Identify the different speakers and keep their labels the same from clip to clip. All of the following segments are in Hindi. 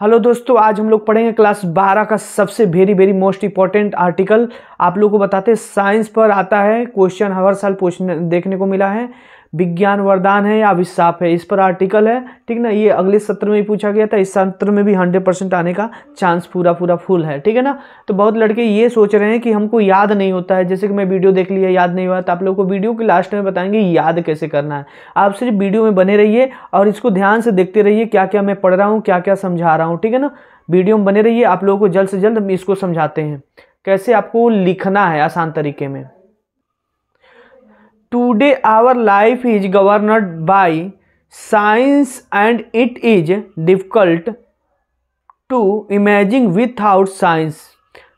Speaker 1: हेलो दोस्तों आज हम लोग पढ़ेंगे क्लास 12 का सबसे very very most important article आप लोगों को बताते हैं साइंस पर आता है क्वेश्चन हर साल पूछने देखने को मिला है विज्ञान वरदान है या अभिशाप है इस पर आर्टिकल है ठीक ना ये अगले सत्र में पूछा गया था इस सत्र में भी हंड्रेड परसेंट आने का चांस पूरा पूरा फुल है ठीक है ना तो बहुत लड़के ये सोच रहे हैं कि हमको याद नहीं होता है जैसे कि मैं वीडियो देख लिया याद नहीं हुआ तो आप लोग को वीडियो के लास्ट में बताएंगे याद कैसे करना है आप सिर्फ वीडियो में बने रहिए और इसको ध्यान से देखते रहिए क्या क्या मैं पढ़ रहा हूँ क्या क्या समझा रहा हूँ ठीक है ना वीडियो में बने रहिए आप लोगों को जल्द से जल्द हम इसको समझाते हैं कैसे आपको लिखना है आसान तरीके में our life is governed by science and it is difficult to to without science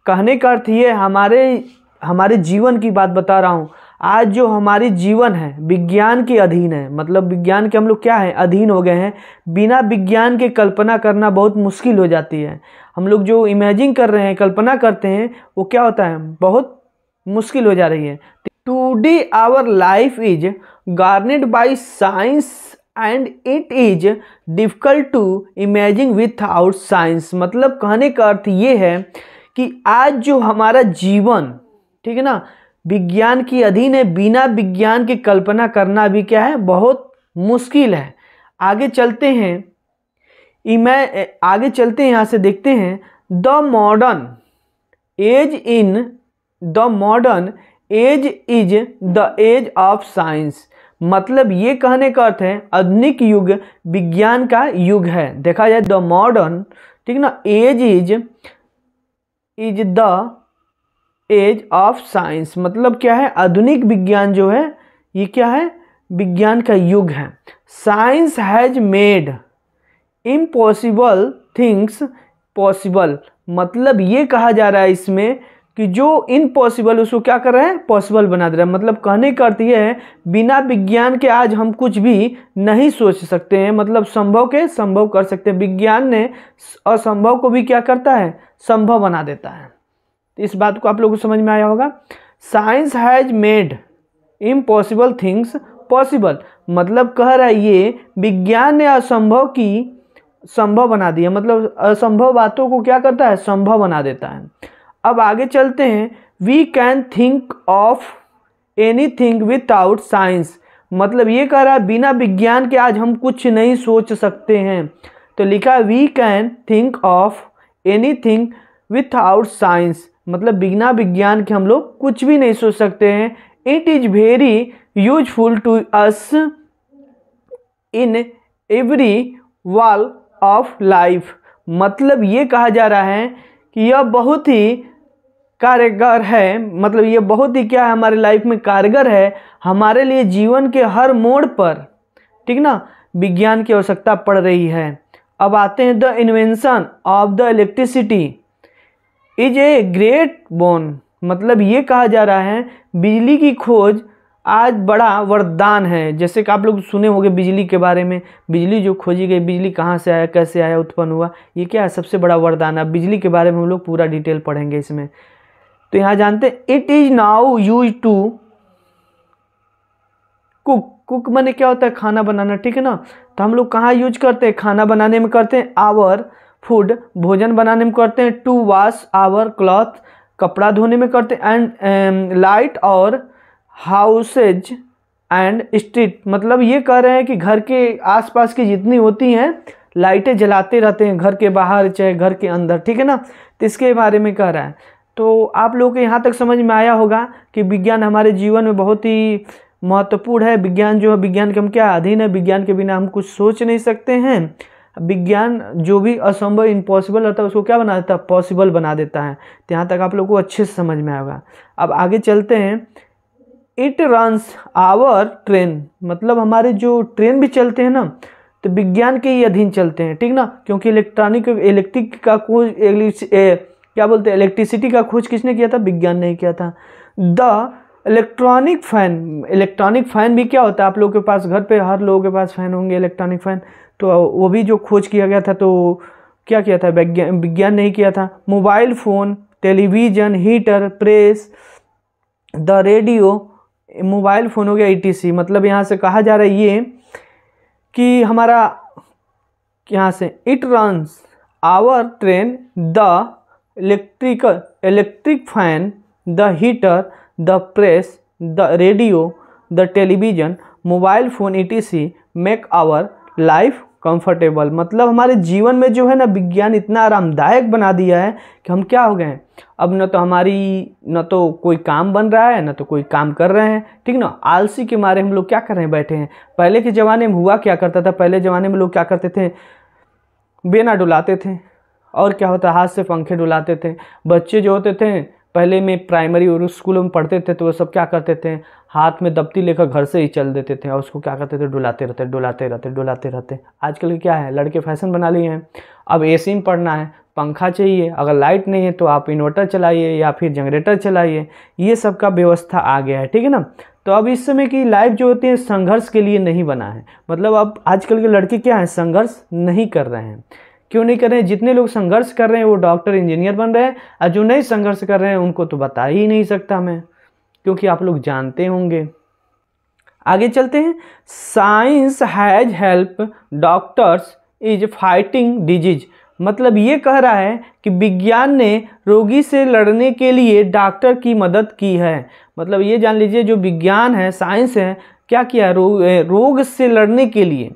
Speaker 1: कहने का अर्थ ये हमारे हमारे जीवन की बात बता रहा हूँ आज जो हमारी जीवन है विज्ञान के अधीन है मतलब विज्ञान के हम लोग क्या है अधीन हो गए हैं बिना विज्ञान के कल्पना करना बहुत मुश्किल हो जाती है हम लोग जो इमेजिंग कर रहे हैं कल्पना करते हैं वो क्या होता है बहुत मुश्किल हो जा रही है today our life is governed by science and it is difficult to imagine without science मतलब कहने का अर्थ ये है कि आज जो हमारा जीवन ठीक है ना विज्ञान के अधीन है बिना विज्ञान की कल्पना करना भी क्या है बहुत मुश्किल है आगे चलते हैं इमे आगे चलते हैं यहाँ से देखते हैं the modern age in the modern age is the age of science मतलब ये कहने का अर्थ है आधुनिक युग विज्ञान का युग है देखा जाए द मॉडर्न ठीक ना age is is the age of science मतलब क्या है आधुनिक विज्ञान जो है ये क्या है विज्ञान का युग है science has made impossible things possible मतलब ये कहा जा रहा है इसमें कि जो इनपॉसिबल उसको क्या कर रहे हैं पॉसिबल बना दे रहे हैं मतलब कहने का अर्थ ये है बिना विज्ञान के आज हम कुछ भी नहीं सोच सकते हैं मतलब संभव के संभव कर सकते हैं विज्ञान ने असंभव को भी क्या करता है संभव बना देता है तो इस बात को आप लोगों को समझ में आया होगा science has made impossible things possible मतलब कह रहा है ये विज्ञान ने असंभव की संभव बना दिया मतलब असंभव बातों को क्या करता है संभव बना देता है अब आगे चलते हैं we can think of anything out science मतलब ये कह रहा है बिना विज्ञान के आज हम कुछ नहीं सोच सकते हैं तो लिखा we can think of anything without science मतलब बिना विज्ञान के हम लोग कुछ भी नहीं सोच सकते हैं it is very useful to us in every walk of life मतलब ये कहा जा रहा है कि यह बहुत ही कारगर है मतलब ये बहुत ही क्या है हमारे लाइफ में कारगर है हमारे लिए जीवन के हर मोड़ पर ठीक ना विज्ञान की आवश्यकता पड़ रही है अब आते हैं the invention of the electricity is a great boon मतलब ये कहा जा रहा है बिजली की खोज आज बड़ा वरदान है जैसे कि आप लोग सुने होंगे बिजली के बारे में बिजली जो खोजी गई बिजली कहाँ से आया कैसे आया उत्पन्न हुआ ये क्या है सबसे बड़ा वरदान है बिजली के बारे में हम लोग पूरा डिटेल पढ़ेंगे इसमें तो यहाँ जानते हैं it is now used to cook cook मैंने क्या होता है खाना बनाना ठीक है ना तो हम लोग कहाँ यूज करते हैं खाना बनाने में करते हैं आवर फूड भोजन बनाने में करते हैं टू वाश आवर क्लॉथ कपड़ा धोने में करते हैं एंड लाइट और हाउसेज एंड स्ट्रीट मतलब ये कह रहे हैं कि घर के आसपास की जितनी होती हैं लाइटें जलाते रहते हैं घर के बाहर चाहे घर के अंदर ठीक है ना तो इसके बारे में कह रहा है तो आप लोगों को यहाँ तक समझ में आया होगा कि विज्ञान हमारे जीवन में बहुत ही महत्वपूर्ण है विज्ञान जो है विज्ञान के हम क्या अधीन है विज्ञान के बिना हम कुछ सोच नहीं सकते हैं विज्ञान जो भी असंभव इम्पॉसिबल होता है उसको क्या बना देता है पॉसिबल बना देता है तो यहाँ तक आप लोग को अच्छे से समझ में आएगा अब आगे चलते हैं इट रंस आवर ट्रेन मतलब हमारे जो ट्रेन भी चलते हैं ना तो विज्ञान के ही अधीन चलते हैं ठीक ना क्योंकि इलेक्ट्रॉनिक इलेक्ट्रिक का कोई क्या बोलते हैं इलेक्ट्रिसिटी का खोज किसने किया था विज्ञान ने किया था the electronic fan electronic fan भी क्या होता है आप लोगों के पास घर पे हर लोगों के पास फ़ैन होंगे इलेक्ट्रॉनिक फ़ैन तो वो भी जो खोज किया गया था तो क्या किया था विज्ञान विज्ञान नहीं किया था mobile phone television heater press the radio mobile phone हो गया ई मतलब यहाँ से कहा जा रहा है ये कि हमारा यहाँ से it runs our train the electrical electric fan the heater the press the radio the television mobile phone ई मेक आवर लाइफ कंफर्टेबल मतलब हमारे जीवन में जो है ना विज्ञान इतना आरामदायक बना दिया है कि हम क्या हो गए हैं अब न तो हमारी न तो कोई काम बन रहा है न तो कोई काम कर रहे हैं ठीक ना आलसी के मारे हम लोग क्या कर रहे हैं बैठे हैं पहले के ज़माने में हुआ क्या करता था पहले ज़माने में लोग क्या करते थे बेना डुलाते थे और क्या होता हाथ से पंखे डुलाते थे बच्चे जो होते थे पहले में प्राइमरी और स्कूल में पढ़ते थे तो वो सब क्या करते थे हाथ में दबती लेकर घर से ही चल देते थे और उसको क्या करते थे डुलाते रहते डुलाते रहते डुलाते रहते आजकल क्या है लड़के फैशन बना लिए हैं अब ए में पढ़ना है पंखा चाहिए अगर लाइट नहीं है तो आप इन्वर्टर चलाइए या फिर जनरेटर चलाइए ये सब का व्यवस्था आ गया है ठीक है ना तो अब इस समय की लाइफ जो होती है संघर्ष के लिए नहीं बना है मतलब अब आजकल के लड़के क्या हैं संघर्ष नहीं कर रहे हैं क्यों नहीं कर रहे हैं जितने लोग संघर्ष कर रहे हैं वो डॉक्टर इंजीनियर बन रहे हैं और जो नहीं संघर्ष कर रहे हैं उनको तो बता ही नहीं सकता मैं क्योंकि आप लोग जानते होंगे आगे चलते हैं science has help doctors is fighting disease मतलब ये कह रहा है कि विज्ञान ने रोगी से लड़ने के लिए डॉक्टर की मदद की है मतलब ये जान लीजिए जो विज्ञान है साइंस है क्या किया है रो, रोग से लड़ने के लिए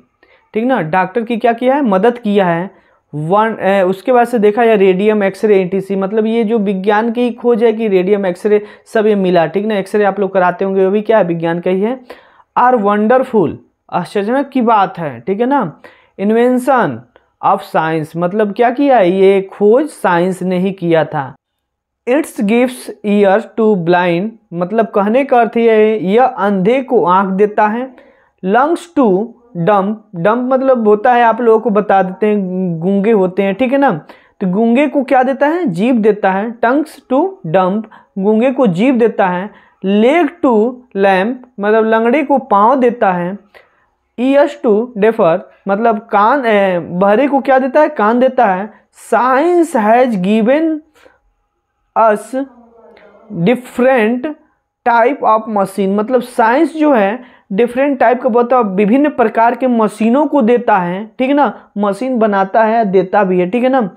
Speaker 1: ठीक ना डॉक्टर की क्या किया है मदद किया है वन उसके बाद से देखा जाए रेडियम एक्सरे एनटीसी मतलब ये जो विज्ञान की खोज है कि रेडियम एक्सरे सब ये मिला ठीक ना एक्सरे आप लोग कराते होंगे वो भी क्या है विज्ञान का ही है आर वंडरफुल आश्चर्यजनक की बात है ठीक है ना इन्वेंशन ऑफ साइंस मतलब क्या किया है ये खोज साइंस ने ही किया था it's gift ear to blind मतलब कहने का अर्थ यह अंधे को आंख देता है लंग्स टू डंप डंप मतलब होता है आप लोगों को बता देते हैं गूंगे होते हैं ठीक है ना तो गूंगे को क्या देता है जीप देता है टंक्स टू डंप गूंगे को जीप देता है लेग टू लैम्प मतलब लंगड़े को पाँव देता है ईयर्स टू डेफर मतलब कान बहरे को क्या देता है कान देता है science has given us different type of machine मतलब साइंस जो है डिफरेंट टाइप का बहुत विभिन्न प्रकार के मशीनों को देता है ठीक है ना मशीन बनाता है देता भी है ठीक है ना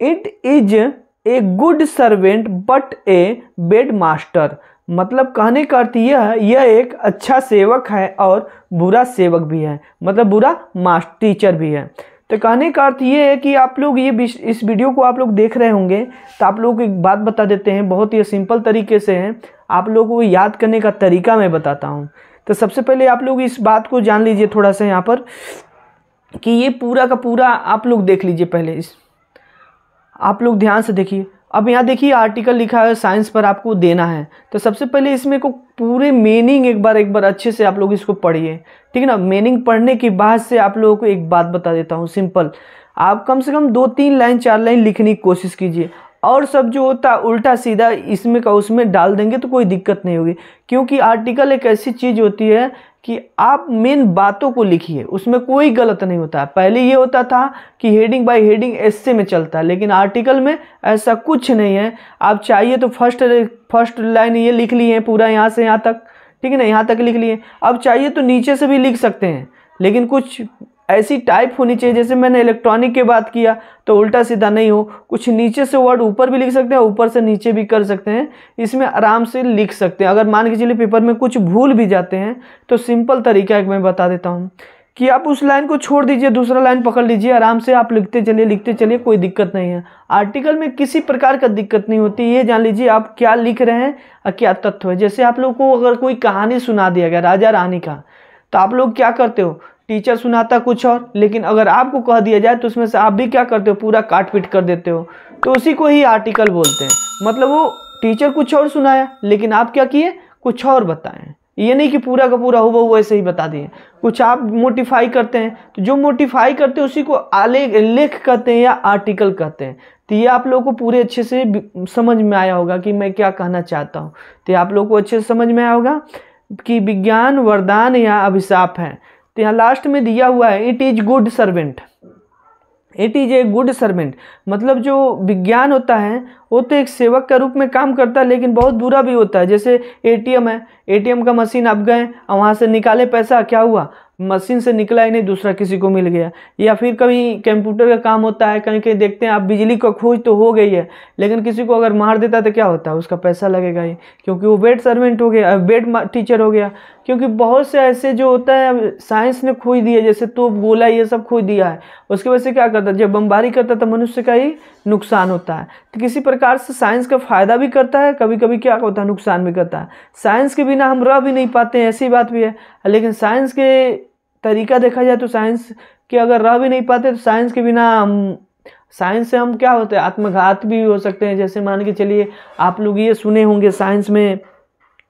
Speaker 1: it is a good servant but a bad master मतलब कहने का अर्थ यह है यह एक अच्छा सेवक है और बुरा सेवक भी है मतलब बुरा मास्टर टीचर भी है तो कहने का अर्थ ये है कि आप लोग ये इस वीडियो को आप लोग देख रहे होंगे तो आप लोग एक बात बता देते हैं बहुत ही सिंपल तरीके से है आप लोगों को याद करने का तरीका मैं बताता हूँ तो सबसे पहले आप लोग इस बात को जान लीजिए थोड़ा सा यहाँ पर कि ये पूरा का पूरा आप लोग देख लीजिए पहले इस आप लोग ध्यान से देखिए अब यहाँ देखिए आर्टिकल लिखा है साइंस पर आपको देना है तो सबसे पहले इसमें को पूरे मीनिंग एक बार एक बार अच्छे से आप लोग इसको पढ़िए ठीक है ना मीनिंग पढ़ने के बाद से आप लोगों को एक बात बता देता हूँ सिंपल आप कम से कम दो तीन लाइन चार लाइन लिखने की कोशिश कीजिए और सब जो होता उल्टा सीधा इसमें का उसमें डाल देंगे तो कोई दिक्कत नहीं होगी क्योंकि आर्टिकल एक ऐसी चीज़ होती है कि आप मेन बातों को लिखिए उसमें कोई गलत नहीं होता पहले ये होता था कि हेडिंग बाय हेडिंग ऐसे में चलता है लेकिन आर्टिकल में ऐसा कुछ नहीं है आप चाहिए तो फर्स्ट फर्स्ट लाइन ये लिख लिए हैं पूरा यहाँ से यहाँ तक ठीक है ना यहाँ तक लिख लिए अब चाहिए तो नीचे से भी लिख सकते हैं लेकिन कुछ ऐसी टाइप होनी चाहिए जैसे मैंने इलेक्ट्रॉनिक की बात किया तो उल्टा सीधा नहीं हो कुछ नीचे से वर्ड ऊपर भी लिख सकते हैं ऊपर से नीचे भी कर सकते हैं इसमें आराम से लिख सकते हैं अगर मान के चलिए पेपर में कुछ भूल भी जाते हैं तो सिंपल तरीका एक मैं बता देता हूँ कि आप उस लाइन को छोड़ दीजिए दूसरा लाइन पकड़ लीजिए आराम से आप लिखते चलिए लिखते चलिए कोई दिक्कत नहीं है आर्टिकल में किसी प्रकार का दिक्कत नहीं होती ये जान लीजिए आप क्या लिख रहे हैं और क्या तत्व है जैसे आप लोग को अगर कोई कहानी सुना दिया गया राजा रानी का तो आप लोग क्या करते हो टीचर सुनाता कुछ और लेकिन अगर आपको कह दिया जाए तो उसमें से आप भी क्या करते हो पूरा काट पीट कर देते हो तो उसी को ही आर्टिकल बोलते हैं मतलब वो टीचर कुछ और सुनाया लेकिन आप क्या किए कुछ और बताएं ये नहीं कि पूरा का पूरा हुआ वो ऐसे ही बता दिए कुछ आप मोटिफाई करते हैं तो जो मोटिफाई करते हैं उसी को आलेख लेख कहते हैं या आर्टिकल कहते हैं तो ये आप लोगों को पूरे अच्छे से समझ में आया होगा कि मैं क्या कहना चाहता हूँ तो आप लोगों को अच्छे से समझ में आया होगा कि विज्ञान वरदान या अभिशाप है तो यहाँ लास्ट में दिया हुआ है it is good servant it is a good servant मतलब जो विज्ञान होता है वो तो एक सेवक के रूप में काम करता है लेकिन बहुत बुरा भी होता है जैसे एटीएम है एटीएम का मशीन आप गए और वहाँ से निकाले पैसा क्या हुआ मशीन से निकला ही नहीं दूसरा किसी को मिल गया या फिर कभी कंप्यूटर का काम होता है कहीं कहीं देखते हैं आप बिजली का खोज तो हो गई है लेकिन किसी को अगर मार देता तो क्या होता है उसका पैसा लगेगा ही क्योंकि वो वेट सर्वेंट हो गया वेट टीचर हो गया क्योंकि बहुत से ऐसे जो होता है साइंस ने खोई दिया जैसे तो गोला ये सब खोज दिया है उसकी वजह से क्या करता है जब बमबारी करता है तो मनुष्य का ही नुकसान होता है तो किसी प्रकार से साइंस का फ़ायदा भी करता है कभी कभी क्या होता है नुकसान भी करता है साइंस के बिना हम रह भी नहीं पाते हैं ऐसी बात भी है लेकिन साइंस के तरीका देखा जाए तो साइंस के अगर रह भी नहीं पाते तो साइंस के बिना हम साइंस से हम क्या होते हैं आत्मघात भी हो सकते हैं जैसे मान के चलिए आप लोग ये सुने होंगे साइंस में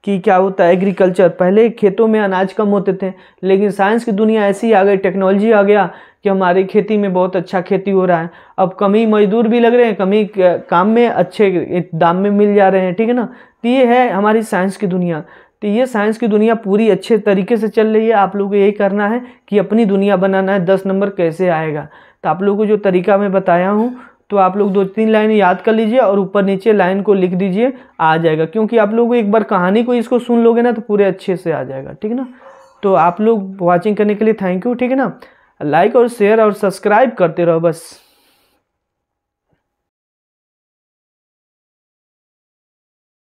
Speaker 1: कि क्या होता है एग्रीकल्चर पहले खेतों में अनाज कम होते थे लेकिन साइंस की दुनिया ऐसी आ गई टेक्नोलॉजी आ गया कि हमारी खेती में बहुत अच्छा खेती हो रहा है अब कमी मजदूर भी लग रहे हैं कमी काम में अच्छे दाम में मिल जा रहे हैं ठीक है ना तो ये है हमारी साइंस की दुनिया तो ये साइंस की दुनिया पूरी अच्छे तरीके से चल रही है आप लोगों को यही करना है कि अपनी दुनिया बनाना है दस नंबर कैसे आएगा तो आप लोगों को जो तरीका मैं बताया हूँ तो आप लोग दो तीन लाइन याद कर लीजिए और ऊपर नीचे लाइन को लिख दीजिए आ जाएगा क्योंकि आप लोग एक बार कहानी को इसको सुन लोगे ना तो पूरे अच्छे से आ जाएगा ठीक ना तो आप लोग वॉचिंग करने के लिए थैंक यू ठीक है ना लाइक और शेयर और सब्सक्राइब करते रहो बस